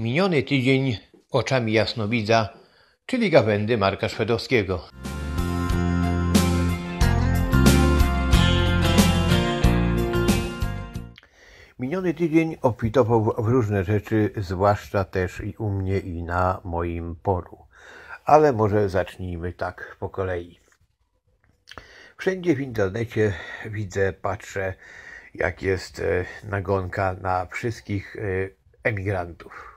Miniony tydzień oczami jasnowidza, czyli gawędy Marka Szwedowskiego. Miniony tydzień obfitował w różne rzeczy, zwłaszcza też i u mnie i na moim polu. Ale może zacznijmy tak po kolei. Wszędzie w internecie widzę, patrzę, jak jest e, nagonka na wszystkich e, emigrantów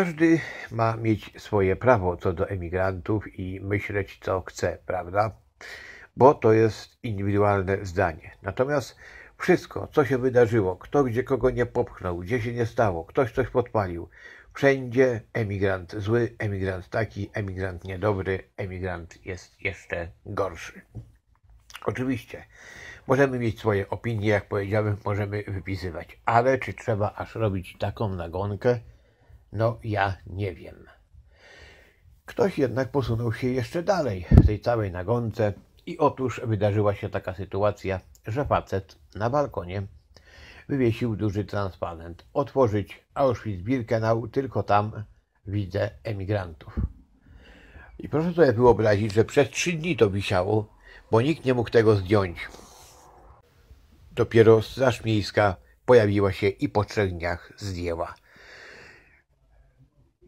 każdy ma mieć swoje prawo co do emigrantów i myśleć co chce, prawda? Bo to jest indywidualne zdanie. Natomiast wszystko, co się wydarzyło, kto gdzie kogo nie popchnął, gdzie się nie stało, ktoś coś podpalił, wszędzie emigrant zły, emigrant taki, emigrant niedobry, emigrant jest jeszcze gorszy. Oczywiście, możemy mieć swoje opinie, jak powiedziałem, możemy wypisywać, ale czy trzeba aż robić taką nagonkę, no ja nie wiem. Ktoś jednak posunął się jeszcze dalej w tej całej nagonce i otóż wydarzyła się taka sytuacja, że facet na balkonie wywiesił duży transparent. Otworzyć Auschwitz-Birkenau, tylko tam widzę emigrantów. I proszę sobie wyobrazić, że przez trzy dni to wisiało, bo nikt nie mógł tego zdjąć. Dopiero Straż Miejska pojawiła się i po trzech dniach zdjęła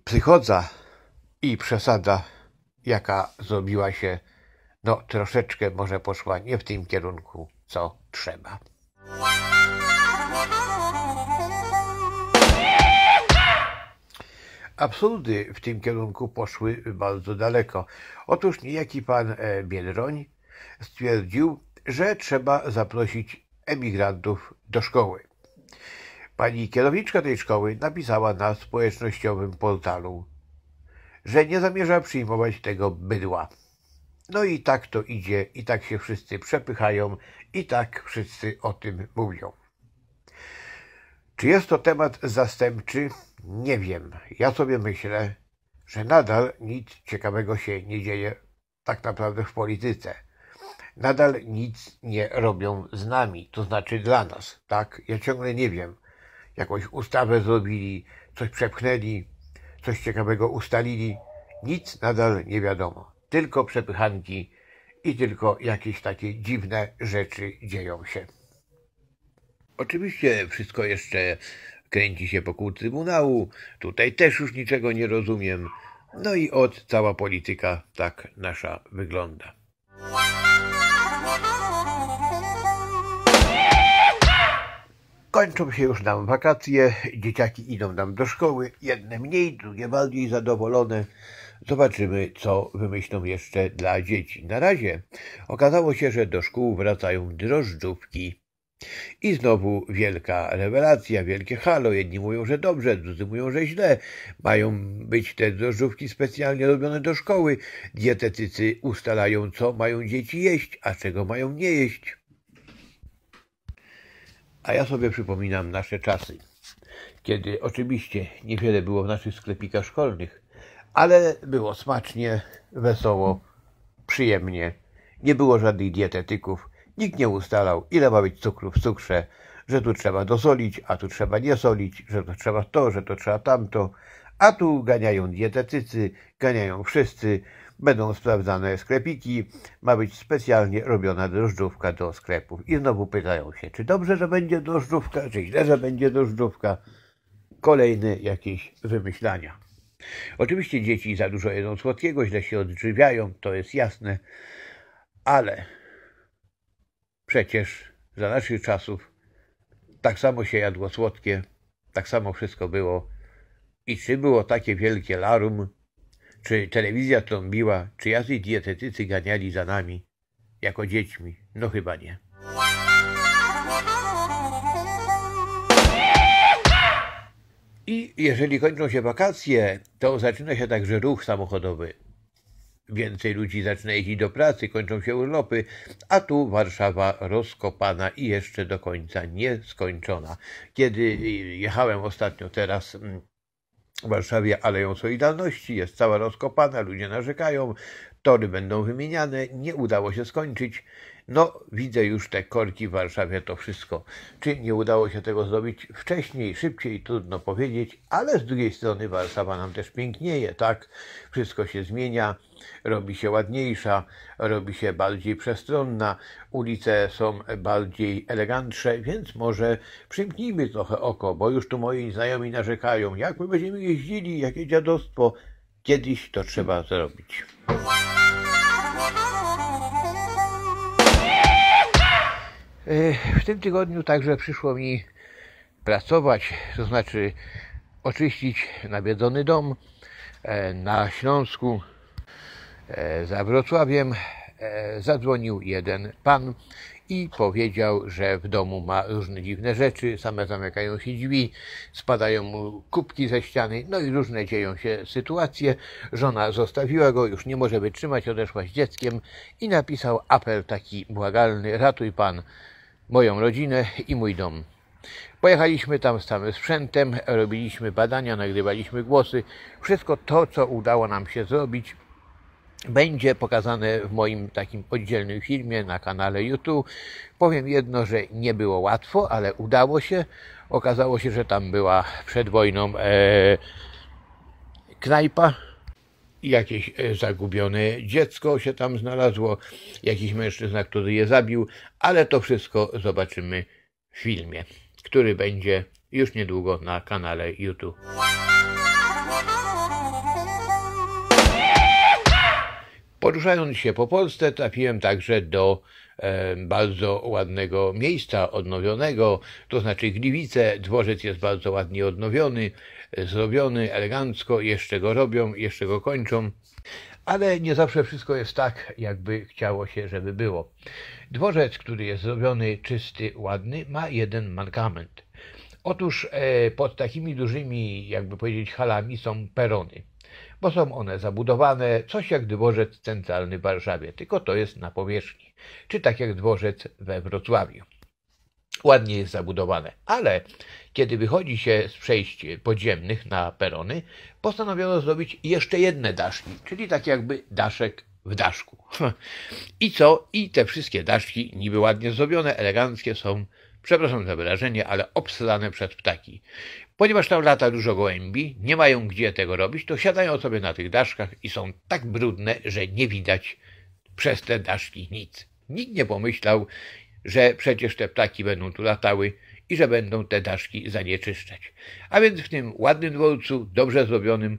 psychodza i przesada, jaka zrobiła się, no troszeczkę może poszła nie w tym kierunku, co trzeba. Absurdy w tym kierunku poszły bardzo daleko. Otóż niejaki pan e, Biedroń stwierdził, że trzeba zaprosić emigrantów do szkoły. Pani kierowniczka tej szkoły napisała na społecznościowym portalu, że nie zamierza przyjmować tego bydła. No i tak to idzie, i tak się wszyscy przepychają, i tak wszyscy o tym mówią. Czy jest to temat zastępczy? Nie wiem. Ja sobie myślę, że nadal nic ciekawego się nie dzieje tak naprawdę w polityce. Nadal nic nie robią z nami, to znaczy dla nas, tak? Ja ciągle nie wiem, jakąś ustawę zrobili, coś przepchnęli, coś ciekawego ustalili. Nic nadal nie wiadomo. Tylko przepychanki i tylko jakieś takie dziwne rzeczy dzieją się. Oczywiście wszystko jeszcze kręci się wokół Trybunału. Tutaj też już niczego nie rozumiem. No i od cała polityka tak nasza wygląda. Kończą się już nam wakacje, dzieciaki idą nam do szkoły, jedne mniej, drugie bardziej zadowolone. Zobaczymy, co wymyślą jeszcze dla dzieci. Na razie okazało się, że do szkół wracają drożdżówki. I znowu wielka rewelacja, wielkie halo. Jedni mówią, że dobrze, drudzy mówią, że źle. Mają być te drożdżówki specjalnie robione do szkoły. Dietetycy ustalają, co mają dzieci jeść, a czego mają nie jeść. A ja sobie przypominam nasze czasy, kiedy oczywiście niewiele było w naszych sklepikach szkolnych, ale było smacznie, wesoło, przyjemnie. Nie było żadnych dietetyków, nikt nie ustalał, ile ma być cukru w cukrze, że tu trzeba dosolić, a tu trzeba nie solić, że to trzeba to, że to trzeba tamto, a tu ganiają dietetycy, ganiają wszyscy, Będą sprawdzane sklepiki, ma być specjalnie robiona drożdżówka do sklepów. I znowu pytają się, czy dobrze, że będzie drożdżówka, czy źle, że będzie drożdżówka. Kolejne jakieś wymyślania. Oczywiście dzieci za dużo jedzą słodkiego, źle się odżywiają, to jest jasne, ale przecież za naszych czasów tak samo się jadło słodkie, tak samo wszystko było. I czy było takie wielkie larum, czy telewizja trąbiła, czy jacyś dietetycy ganiali za nami, jako dziećmi? No chyba nie. I jeżeli kończą się wakacje, to zaczyna się także ruch samochodowy. Więcej ludzi zaczyna jeździć do pracy, kończą się urlopy, a tu Warszawa rozkopana i jeszcze do końca nieskończona. Kiedy jechałem ostatnio teraz mm, w Warszawie Aleją Solidarności, jest cała rozkopana, ludzie narzekają, tory będą wymieniane, nie udało się skończyć. No, widzę już te korki w Warszawie, to wszystko. Czy nie udało się tego zrobić wcześniej, szybciej, trudno powiedzieć, ale z drugiej strony Warszawa nam też pięknieje, tak? Wszystko się zmienia, robi się ładniejsza, robi się bardziej przestronna, ulice są bardziej elegantsze, więc może przymknijmy trochę oko, bo już tu moi znajomi narzekają, jak my będziemy jeździli, jakie dziadostwo. Kiedyś to trzeba zrobić. E, w tym tygodniu także przyszło mi pracować, to znaczy oczyścić nawiedzony dom e, na Śląsku e, za Wrocławiem. Zadzwonił jeden pan i powiedział, że w domu ma różne dziwne rzeczy, same zamykają się drzwi, spadają mu kubki ze ściany, no i różne dzieją się sytuacje. Żona zostawiła go, już nie może wytrzymać, odeszła z dzieckiem i napisał apel taki błagalny, ratuj pan moją rodzinę i mój dom. Pojechaliśmy tam z samym sprzętem, robiliśmy badania, nagrywaliśmy głosy. Wszystko to, co udało nam się zrobić, będzie pokazane w moim takim oddzielnym filmie na kanale YouTube. Powiem jedno, że nie było łatwo, ale udało się. Okazało się, że tam była przed wojną e, knajpa, jakieś e, zagubione dziecko się tam znalazło, jakiś mężczyzna, który je zabił, ale to wszystko zobaczymy w filmie, który będzie już niedługo na kanale YouTube. Poruszając się po Polsce, trafiłem także do bardzo ładnego miejsca odnowionego, to znaczy Gliwice. Dworzec jest bardzo ładnie odnowiony, zrobiony elegancko, jeszcze go robią, jeszcze go kończą. Ale nie zawsze wszystko jest tak, jakby chciało się, żeby było. Dworzec, który jest zrobiony czysty, ładny, ma jeden mankament. Otóż e, pod takimi dużymi, jakby powiedzieć, halami są perony bo są one zabudowane coś jak dworzec centralny w Warszawie, tylko to jest na powierzchni, czy tak jak dworzec we Wrocławiu. Ładnie jest zabudowane, ale kiedy wychodzi się z przejść podziemnych na perony, postanowiono zrobić jeszcze jedne daszki, czyli tak jakby daszek w daszku. I co? I te wszystkie daszki, niby ładnie zrobione, eleganckie, są przepraszam za wyrażenie, ale obsrane przez ptaki. Ponieważ tam lata dużo gołębi, nie mają gdzie tego robić, to siadają sobie na tych daszkach i są tak brudne, że nie widać przez te daszki nic. Nikt nie pomyślał, że przecież te ptaki będą tu latały i że będą te daszki zanieczyszczać. A więc w tym ładnym dworcu, dobrze zrobionym,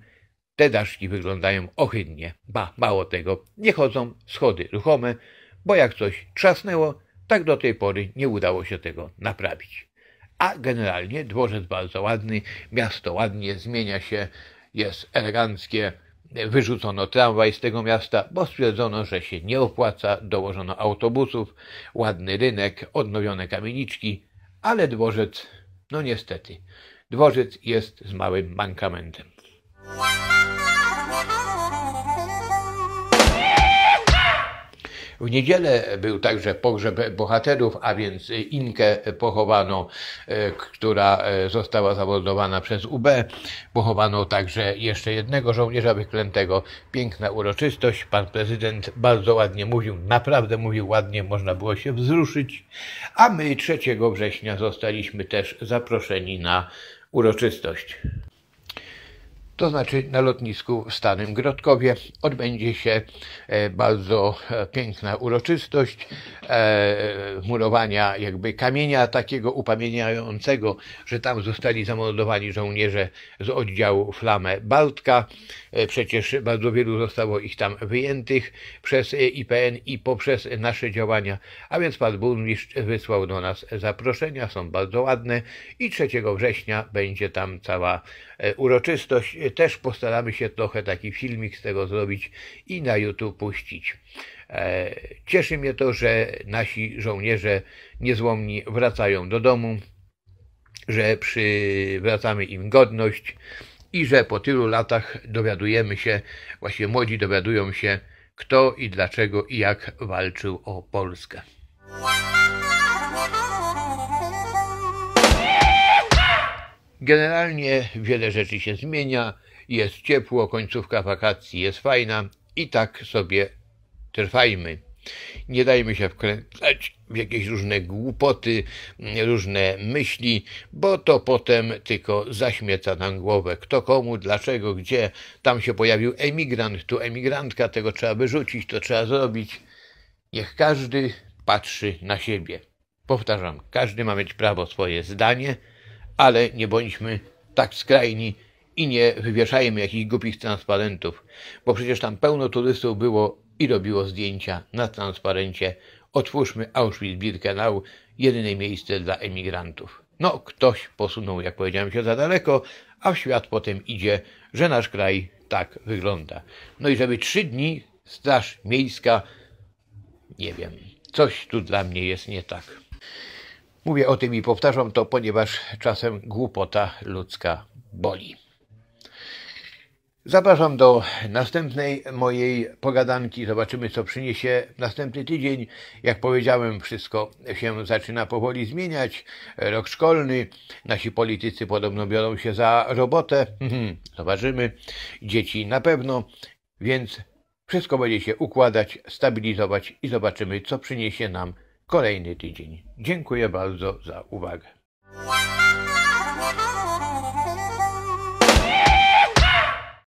te daszki wyglądają ohydnie. Ba, mało tego, nie chodzą schody ruchome, bo jak coś trzasnęło, tak do tej pory nie udało się tego naprawić. A generalnie dworzec bardzo ładny, miasto ładnie zmienia się, jest eleganckie. Wyrzucono tramwaj z tego miasta, bo stwierdzono, że się nie opłaca, dołożono autobusów, ładny rynek, odnowione kamieniczki, ale dworzec, no niestety, dworzec jest z małym mankamentem. W niedzielę był także pogrzeb bohaterów, a więc Inkę pochowano, e, która e, została zawodowana przez UB. Pochowano także jeszcze jednego żołnierza wyklętego. Piękna uroczystość. Pan prezydent bardzo ładnie mówił, naprawdę mówił ładnie, można było się wzruszyć. A my 3 września zostaliśmy też zaproszeni na uroczystość to znaczy na lotnisku w Starym Grodkowie odbędzie się e, bardzo e, piękna uroczystość e, murowania jakby kamienia takiego upamiętniającego, że tam zostali zamordowani żołnierze z oddziału Flamę Baltka. Przecież bardzo wielu zostało ich tam wyjętych przez IPN i poprzez nasze działania, a więc pan burmistrz wysłał do nas zaproszenia, są bardzo ładne i 3 września będzie tam cała uroczystość też postaramy się trochę taki filmik z tego zrobić i na YouTube puścić. E, cieszy mnie to, że nasi żołnierze niezłomni wracają do domu, że przywracamy im godność i że po tylu latach dowiadujemy się, właśnie młodzi dowiadują się, kto i dlaczego i jak walczył o Polskę. Generalnie wiele rzeczy się zmienia, jest ciepło, końcówka wakacji jest fajna i tak sobie trwajmy. Nie dajmy się wkręcać w jakieś różne głupoty, różne myśli, bo to potem tylko zaśmieca nam głowę. Kto komu, dlaczego, gdzie. Tam się pojawił emigrant, tu emigrantka, tego trzeba wyrzucić, to trzeba zrobić. Niech każdy patrzy na siebie. Powtarzam, każdy ma mieć prawo swoje zdanie ale nie bądźmy tak skrajni i nie wywieszajmy jakichś głupich transparentów, bo przecież tam pełno turystów było i robiło zdjęcia na transparencie. Otwórzmy Auschwitz-Birkenau, jedyne miejsce dla emigrantów. No, ktoś posunął, jak powiedziałem, się za daleko, a w świat potem idzie, że nasz kraj tak wygląda. No i żeby trzy dni Straż Miejska, nie wiem, coś tu dla mnie jest nie tak. Mówię o tym i powtarzam to, ponieważ czasem głupota ludzka boli. Zapraszam do następnej mojej pogadanki. Zobaczymy, co przyniesie następny tydzień. Jak powiedziałem, wszystko się zaczyna powoli zmieniać. Rok szkolny, nasi politycy podobno biorą się za robotę. Mhm. Zobaczymy. Dzieci na pewno, więc wszystko będzie się układać, stabilizować i zobaczymy, co przyniesie nam kolejny tydzień. Dziękuję bardzo za uwagę.